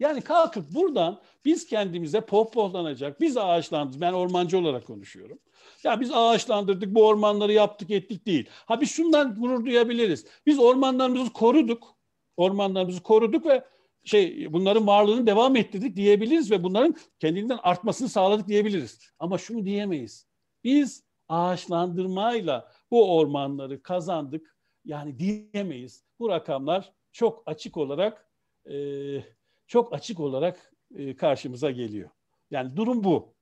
Yani kalkıp buradan biz kendimize pohpohlanacak, biz ağaçlandırdık, ben ormancı olarak konuşuyorum. Ya biz ağaçlandırdık, bu ormanları yaptık ettik değil. Ha biz şundan gurur duyabiliriz. Biz ormanlarımızı koruduk, ormanlarımızı koruduk ve şey bunların varlığını devam ettirdik diyebiliriz ve bunların kendinden artmasını sağladık diyebiliriz. Ama şunu diyemeyiz. Biz ağaçlandırmayla bu ormanları kazandık yani diyemeyiz. Bu rakamlar çok açık olarak e, çok açık olarak e, karşımıza geliyor. Yani durum bu.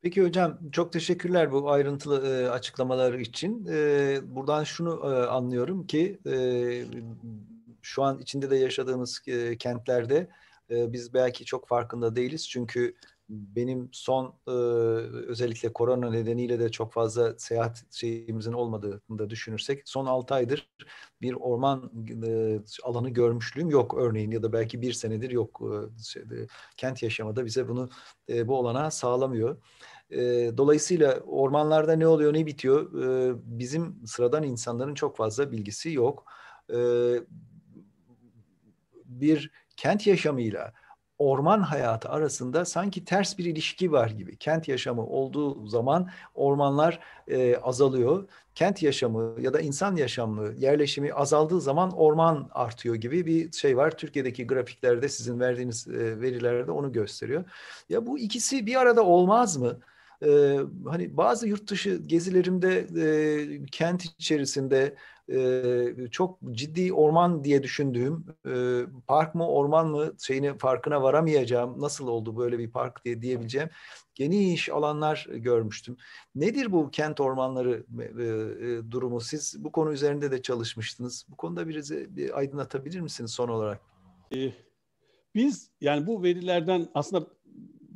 Peki hocam çok teşekkürler bu ayrıntılı e, açıklamalar için. E, buradan şunu e, anlıyorum ki e, şu an içinde de yaşadığımız e, kentlerde e, biz belki çok farkında değiliz. Çünkü benim son özellikle korona nedeniyle de çok fazla seyahat şeyimizin olmadığını da düşünürsek son 6 aydır bir orman alanı görmüşlüğüm yok örneğin ya da belki bir senedir yok. Şey, kent yaşamada bize bunu bu olana sağlamıyor. dolayısıyla ormanlarda ne oluyor ne bitiyor bizim sıradan insanların çok fazla bilgisi yok. bir kent yaşamıyla orman hayatı arasında sanki ters bir ilişki var gibi. Kent yaşamı olduğu zaman ormanlar e, azalıyor. Kent yaşamı ya da insan yaşamı, yerleşimi azaldığı zaman orman artıyor gibi bir şey var. Türkiye'deki grafiklerde sizin verdiğiniz e, verilerde onu gösteriyor. Ya bu ikisi bir arada olmaz mı? e, hani bazı yurt dışı gezilerimde e, kent içerisinde e, çok ciddi orman diye düşündüğüm e, park mı orman mı şeyini farkına varamayacağım nasıl oldu böyle bir park diye diyebileceğim geniş alanlar görmüştüm. Nedir bu kent ormanları e, e, durumu? Siz bu konu üzerinde de çalışmıştınız. Bu konuda biraz bir aydınlatabilir misiniz son olarak? Ee, biz yani bu verilerden aslında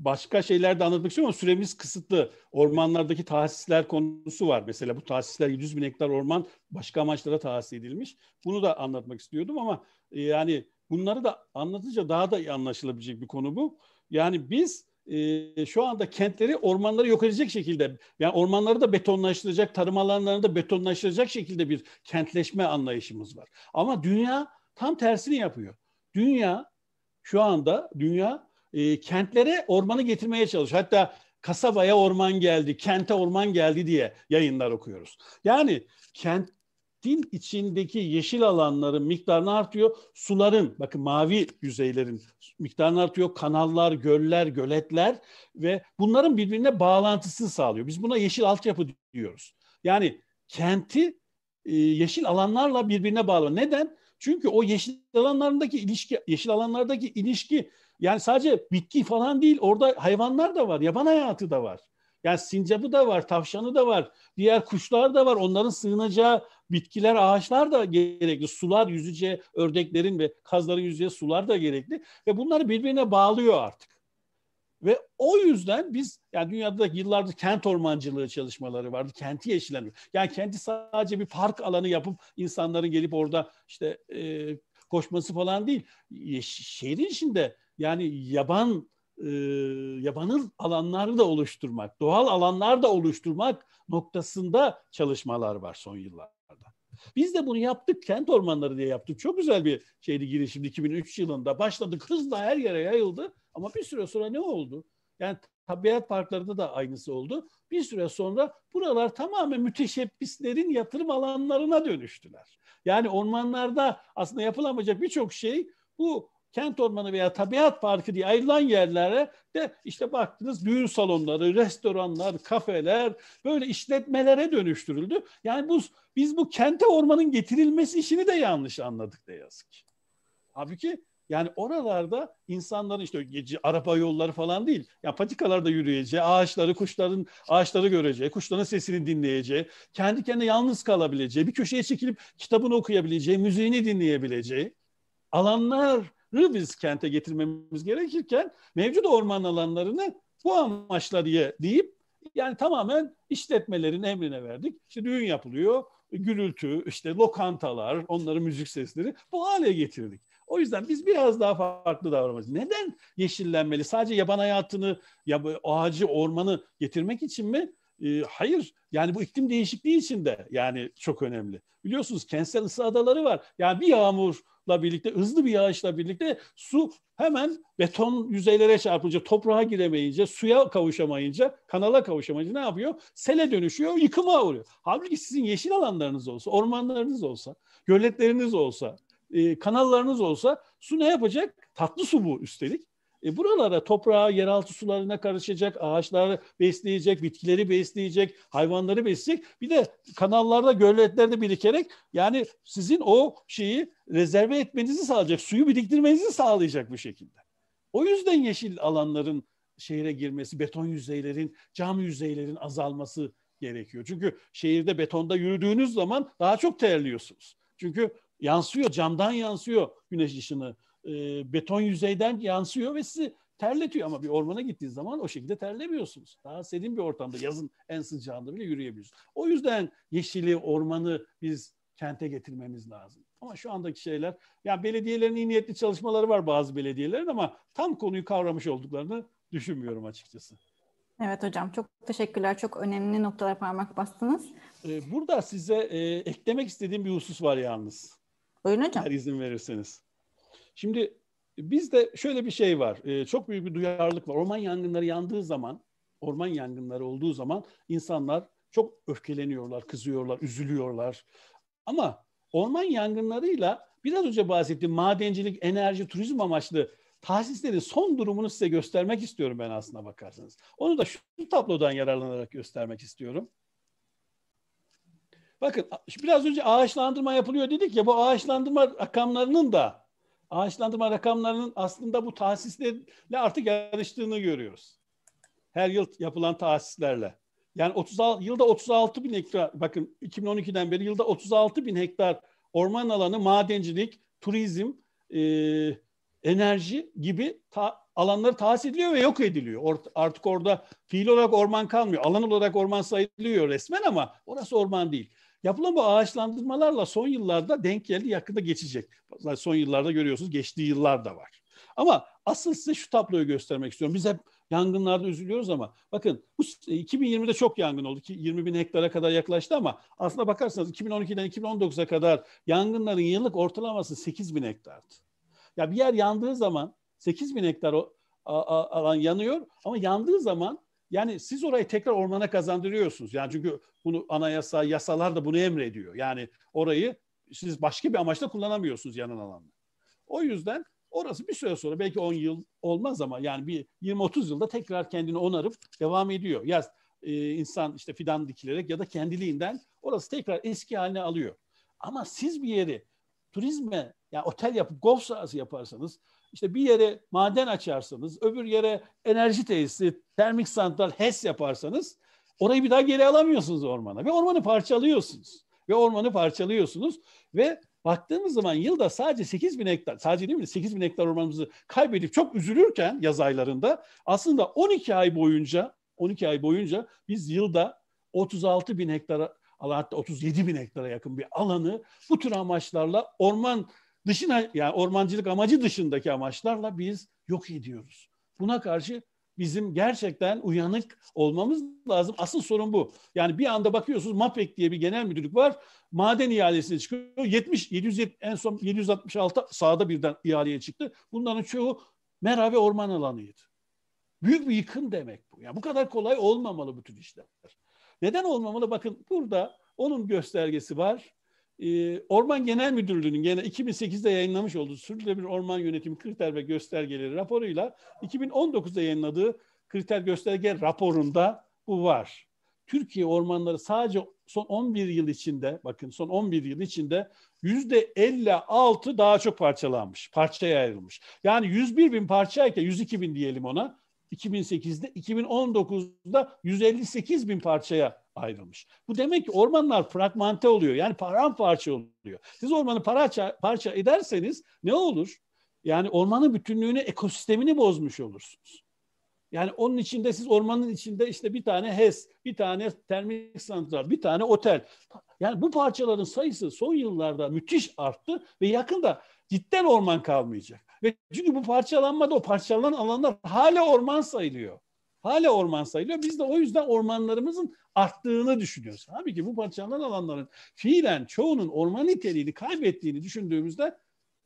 başka şeyler de anlatmak istiyorum ama süremiz kısıtlı. Ormanlardaki tahsisler konusu var. Mesela bu tahsisler 100 bin hektar orman başka amaçlara tahsis edilmiş. Bunu da anlatmak istiyordum ama e, yani bunları da anlatınca daha da anlaşılabilecek bir konu bu. Yani biz e, şu anda kentleri ormanları yok edecek şekilde yani ormanları da betonlaştıracak, tarım alanlarını da betonlaştıracak şekilde bir kentleşme anlayışımız var. Ama dünya tam tersini yapıyor. Dünya şu anda dünya e, kentlere ormanı getirmeye çalışıyor. Hatta kasabaya orman geldi, kente orman geldi diye yayınlar okuyoruz. Yani kent kentin içindeki yeşil alanların miktarını artıyor, suların, bakın mavi yüzeylerin miktarını artıyor, kanallar, göller, göletler ve bunların birbirine bağlantısını sağlıyor. Biz buna yeşil altyapı diyoruz. Yani kenti e, yeşil alanlarla birbirine bağlı. Neden? Çünkü o yeşil alanlarındaki ilişki, yeşil alanlardaki ilişki yani sadece bitki falan değil orada hayvanlar da var, yaban hayatı da var. Yani sincabı da var, tavşanı da var, diğer kuşlar da var. Onların sığınacağı bitkiler, ağaçlar da gerekli. Sular yüzüce ördeklerin ve kazların yüzüce sular da gerekli. Ve bunları birbirine bağlıyor artık. Ve o yüzden biz yani dünyada da yıllardır kent ormancılığı çalışmaları vardı. Kenti yeşillendirme. Yani kenti sadece bir park alanı yapıp insanların gelip orada işte e, koşması falan değil. Şehrin içinde yani yaban e, yabanıl alanları da oluşturmak, doğal alanlar da oluşturmak noktasında çalışmalar var son yıllarda. Biz de bunu yaptık. Kent ormanları diye yaptık. Çok güzel bir şeydi girişim. 2003 yılında. Başladık hızla her yere yayıldı. Ama bir süre sonra ne oldu? Yani tabiat parklarında da aynısı oldu. Bir süre sonra buralar tamamen müteşebbislerin yatırım alanlarına dönüştüler. Yani ormanlarda aslında yapılamayacak birçok şey bu kent ormanı veya tabiat parkı diye ayrılan yerlere de işte baktınız düğün salonları, restoranlar, kafeler böyle işletmelere dönüştürüldü. Yani bu, biz bu kente ormanın getirilmesi işini de yanlış anladık da yazık ki. Halbuki yani oralarda insanların işte gece araba yolları falan değil. Ya yani patikalarda yürüyeceği, ağaçları, kuşların ağaçları göreceği, kuşların sesini dinleyeceği, kendi kendine yalnız kalabileceği, bir köşeye çekilip kitabını okuyabileceği, müziğini dinleyebileceği alanları biz kente getirmemiz gerekirken mevcut orman alanlarını bu amaçla diye deyip yani tamamen işletmelerin emrine verdik. İşte düğün yapılıyor, gürültü, işte lokantalar, onların müzik sesleri bu hale getirdik. O yüzden biz biraz daha farklı davranmalıyız. Neden yeşillenmeli? Sadece yaban hayatını, ya ağacı, ormanı getirmek için mi? E, hayır. Yani bu iklim değişikliği için de yani çok önemli. Biliyorsunuz kentsel ısı adaları var. Yani bir yağmurla birlikte, hızlı bir yağışla birlikte su hemen beton yüzeylere çarpınca, toprağa giremeyince, suya kavuşamayınca, kanala kavuşamayınca ne yapıyor? Sele dönüşüyor, yıkıma uğruyor. Halbuki sizin yeşil alanlarınız olsa, ormanlarınız olsa, göletleriniz olsa, e, kanallarınız olsa su ne yapacak? Tatlı su bu üstelik. E buralara toprağa, yeraltı sularına karışacak, ağaçları besleyecek, bitkileri besleyecek, hayvanları besleyecek. Bir de kanallarda, gölletlerde birikerek yani sizin o şeyi rezerve etmenizi sağlayacak, suyu biriktirmenizi sağlayacak bu şekilde. O yüzden yeşil alanların şehire girmesi, beton yüzeylerin, cam yüzeylerin azalması gerekiyor. Çünkü şehirde betonda yürüdüğünüz zaman daha çok terliyorsunuz. Çünkü yansıyor, camdan yansıyor güneş ışını. E, beton yüzeyden yansıyor ve sizi terletiyor ama bir ormana gittiğiniz zaman o şekilde terlemiyorsunuz. Daha serin bir ortamda yazın en sıcağında bile yürüyebiliyorsunuz. O yüzden yeşili, ormanı biz kente getirmemiz lazım. Ama şu andaki şeyler, yani belediyelerin iyi niyetli çalışmaları var bazı belediyelerin ama tam konuyu kavramış olduklarını düşünmüyorum açıkçası. Evet hocam çok teşekkürler. Çok önemli noktalar parmak bastınız. Ee, burada size e, eklemek istediğim bir husus var yalnız. Buyurun hocam. Eğer izin verirseniz. Şimdi bizde şöyle bir şey var. E, çok büyük bir duyarlılık var. Orman yangınları yandığı zaman, orman yangınları olduğu zaman insanlar çok öfkeleniyorlar, kızıyorlar, üzülüyorlar. Ama orman yangınlarıyla biraz önce bahsettiğim madencilik, enerji, turizm amaçlı tahsislerin son durumunu size göstermek istiyorum ben aslına bakarsanız. Onu da şu tablodan yararlanarak göstermek istiyorum. Bakın biraz önce ağaçlandırma yapılıyor dedik ya bu ağaçlandırma rakamlarının da ağaçlandırma rakamlarının aslında bu tahsislerle artık yarıştığını görüyoruz. Her yıl yapılan tahsislerle. Yani 36, yılda 36 bin hektar, bakın 2012'den beri yılda 36 bin hektar orman alanı, madencilik, turizm, e, enerji gibi ta, alanları tahsis ediliyor ve yok ediliyor. Ort, artık orada fiil olarak orman kalmıyor. Alan olarak orman sayılıyor resmen ama orası orman değil. Yapılan bu ağaçlandırmalarla son yıllarda denk geldi yakında geçecek. Son yıllarda görüyorsunuz geçtiği yıllar da var. Ama asıl size şu tabloyu göstermek istiyorum. Biz hep yangınlarda üzülüyoruz ama bakın bu 2020'de e, çok yangın oldu. ki 20 bin hektara kadar yaklaştı ama aslında bakarsanız 2012'den 2019'a kadar yangınların yıllık ortalaması 8 bin hektardı. Ya bir yer yandığı zaman 8 bin hektar alan yanıyor ama yandığı zaman yani siz orayı tekrar ormana kazandırıyorsunuz. Yani çünkü bunu anayasa, yasalar da bunu emrediyor. Yani orayı siz başka bir amaçla kullanamıyorsunuz yanan alanı. O yüzden orası bir süre sonra belki 10 yıl olmaz ama yani bir 20-30 yılda tekrar kendini onarıp devam ediyor. Ya e, insan işte fidan dikilerek ya da kendiliğinden orası tekrar eski haline alıyor. Ama siz bir yeri turizme yani otel yapıp golf sahası yaparsanız işte bir yere maden açarsanız, öbür yere enerji tesisi, termik santral, HES yaparsanız orayı bir daha geri alamıyorsunuz ormana ve ormanı parçalıyorsunuz. Ve ormanı parçalıyorsunuz ve baktığımız zaman yılda sadece 8 bin hektar, sadece değil mi 8 bin hektar ormanımızı kaybedip çok üzülürken yaz aylarında aslında 12 ay boyunca 12 ay boyunca biz yılda 36 bin hektara hatta 37 bin hektara yakın bir alanı bu tür amaçlarla orman dışına yani ormancılık amacı dışındaki amaçlarla biz yok ediyoruz. Buna karşı bizim gerçekten uyanık olmamız lazım. Asıl sorun bu. Yani bir anda bakıyorsunuz MAPEK diye bir genel müdürlük var. Maden ihalesine çıkıyor. 70 770 en son 766 sahada birden ihaleye çıktı. Bunların çoğu mera ve orman alanıydı. Büyük bir yıkım demek bu. yani bu kadar kolay olmamalı bu tür işler. Neden olmamalı? Bakın burada onun göstergesi var. Ee, orman Genel Müdürlüğü'nün gene 2008'de yayınlamış olduğu sürdürülebilir orman yönetimi kriter ve göstergeleri raporuyla 2019'da yayınladığı kriter gösterge raporunda bu var. Türkiye ormanları sadece son 11 yıl içinde bakın son 11 yıl içinde yüzde 56 daha çok parçalanmış, parçaya ayrılmış. Yani 101 bin parçayken 102 bin diyelim ona. 2008'de, 2019'da 158 bin parçaya ayrılmış. Bu demek ki ormanlar fragmente oluyor. Yani paramparça oluyor. Siz ormanı parça, parça ederseniz ne olur? Yani ormanın bütünlüğünü, ekosistemini bozmuş olursunuz. Yani onun içinde siz ormanın içinde işte bir tane HES, bir tane termik santral, bir tane otel. Yani bu parçaların sayısı son yıllarda müthiş arttı ve yakında cidden orman kalmayacak. Ve çünkü bu parçalanmada o parçalanan alanlar hala orman sayılıyor hala orman sayılıyor. Biz de o yüzden ormanlarımızın arttığını düşünüyoruz. Tabii ki bu parçalanan alanların fiilen çoğunun orman niteliğini kaybettiğini düşündüğümüzde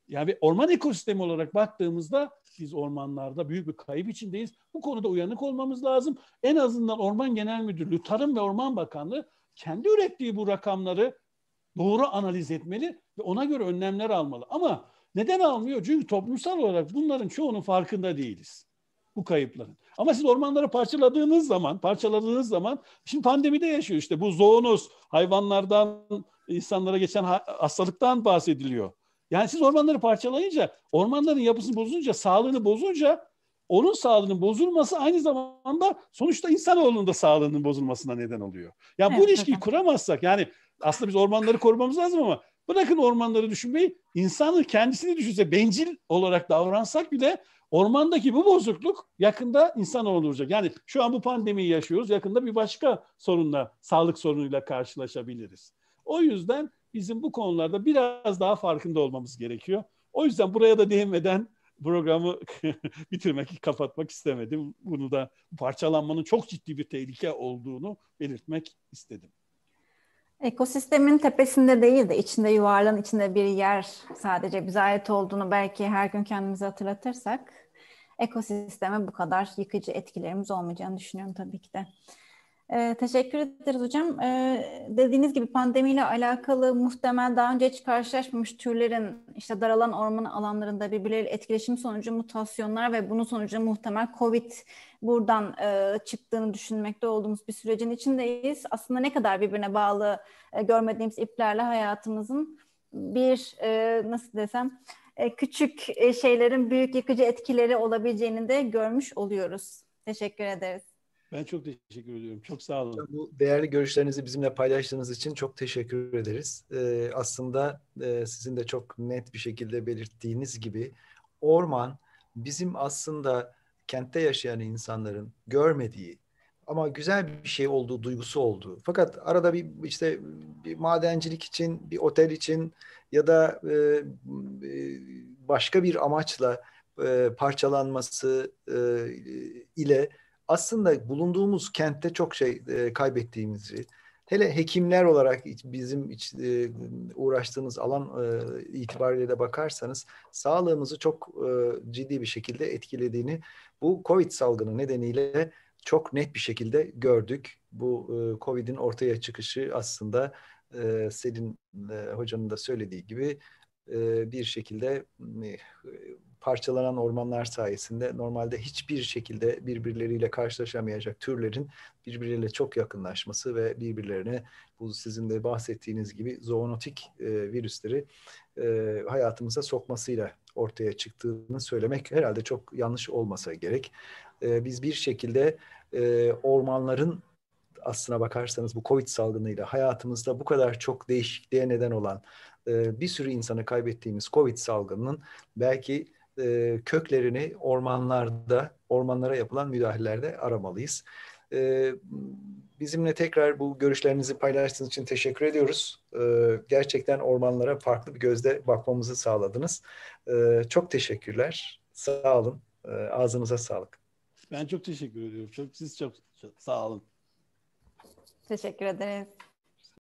yani orman ekosistemi olarak baktığımızda biz ormanlarda büyük bir kayıp içindeyiz. Bu konuda uyanık olmamız lazım. En azından Orman Genel Müdürlüğü, Tarım ve Orman Bakanlığı kendi ürettiği bu rakamları doğru analiz etmeli ve ona göre önlemler almalı. Ama neden almıyor? Çünkü toplumsal olarak bunların çoğunun farkında değiliz. Bu kayıpların. Ama siz ormanları parçaladığınız zaman, parçaladığınız zaman şimdi pandemi de yaşıyor işte bu zoonoz hayvanlardan insanlara geçen hastalıktan bahsediliyor. Yani siz ormanları parçalayınca, ormanların yapısını bozunca, sağlığını bozunca onun sağlığının bozulması aynı zamanda sonuçta insanoğlunun da sağlığının bozulmasına neden oluyor. Ya yani evet, bu ilişkiyi kuramazsak yani aslında biz ormanları korumamız lazım ama bırakın ormanları düşünmeyi, insanın kendisini düşünse bencil olarak davransak bile Ormandaki bu bozukluk yakında insan olacak. Yani şu an bu pandemiyi yaşıyoruz. Yakında bir başka sorunla, sağlık sorunuyla karşılaşabiliriz. O yüzden bizim bu konularda biraz daha farkında olmamız gerekiyor. O yüzden buraya da değinmeden programı bitirmek, kapatmak istemedim. Bunu da parçalanmanın çok ciddi bir tehlike olduğunu belirtmek istedim. Ekosistemin tepesinde değil de içinde yuvarlan içinde bir yer sadece bize ait olduğunu belki her gün kendimize hatırlatırsak ekosisteme bu kadar yıkıcı etkilerimiz olmayacağını düşünüyorum tabii ki de. E, teşekkür ederiz hocam. E, dediğiniz gibi pandemiyle alakalı muhtemel daha önce hiç karşılaşmamış türlerin işte daralan orman alanlarında birbirleriyle etkileşim sonucu mutasyonlar ve bunun sonucu muhtemel COVID buradan e, çıktığını düşünmekte olduğumuz bir sürecin içindeyiz. Aslında ne kadar birbirine bağlı e, görmediğimiz iplerle hayatımızın bir e, nasıl desem e, küçük e, şeylerin büyük yıkıcı etkileri olabileceğini de görmüş oluyoruz. Teşekkür ederiz. Ben çok teşekkür ediyorum. Çok sağ olun. Bu değerli görüşlerinizi bizimle paylaştığınız için çok teşekkür ederiz. Ee, aslında e, sizin de çok net bir şekilde belirttiğiniz gibi orman bizim aslında kentte yaşayan insanların görmediği ama güzel bir şey olduğu duygusu olduğu. Fakat arada bir işte bir madencilik için, bir otel için ya da e, e başka bir amaçla e, parçalanması e, ile aslında bulunduğumuz kentte çok şey e, kaybettiğimizi, şey. hele hekimler olarak bizim iç, e, uğraştığımız alan e, itibariyle de bakarsanız sağlığımızı çok e, ciddi bir şekilde etkilediğini bu COVID salgını nedeniyle çok net bir şekilde gördük. Bu e, COVID'in ortaya çıkışı aslında e, Selin e, hocanın da söylediği gibi e, bir şekilde e, parçalanan ormanlar sayesinde normalde hiçbir şekilde birbirleriyle karşılaşamayacak türlerin birbirleriyle çok yakınlaşması ve birbirlerine bu sizin de bahsettiğiniz gibi zoonotik e, virüsleri e, hayatımıza sokmasıyla ortaya çıktığını söylemek herhalde çok yanlış olmasa gerek. E, biz bir şekilde e, ormanların aslına bakarsanız bu Covid salgınıyla hayatımızda bu kadar çok değişikliğe neden olan e, bir sürü insanı kaybettiğimiz Covid salgınının belki e, köklerini ormanlarda, ormanlara yapılan müdahalelerde aramalıyız. E, bizimle tekrar bu görüşlerinizi paylaştığınız için teşekkür ediyoruz. E, gerçekten ormanlara farklı bir gözle bakmamızı sağladınız. E, çok teşekkürler. Sağ olun. E, ağzınıza sağlık. Ben çok teşekkür ediyorum. Çok siz çok, çok sağ olun. Teşekkür ederiz.